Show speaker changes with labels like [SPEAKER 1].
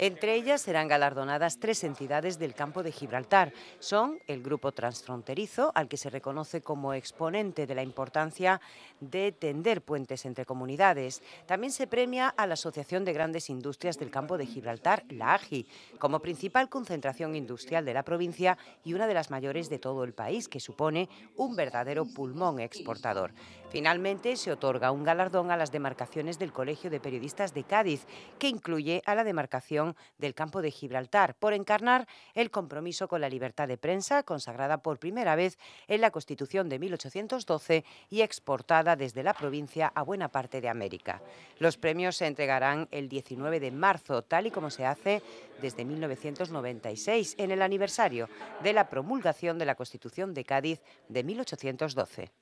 [SPEAKER 1] Entre ellas serán galardonadas tres entidades del campo de Gibraltar. Son el Grupo Transfronterizo, al que se reconoce como exponente de la importancia de tender puentes entre comunidades. También se premia a la Asociación de Grandes Industrias del Campo de Gibraltar, la AGI, como principal concentración industrial de la provincia y una de las mayores de todo el país, que supone un verdadero pulmón exportador. Finalmente, se otorga un galardón a las demarcaciones del Colegio de Periodistas de Cádiz, que incluye a la demarcación del campo de Gibraltar por encarnar el compromiso con la libertad de prensa consagrada por primera vez en la Constitución de 1812 y exportada desde la provincia a buena parte de América. Los premios se entregarán el 19 de marzo, tal y como se hace desde 1996, en el aniversario de la promulgación de la Constitución de Cádiz de 1812.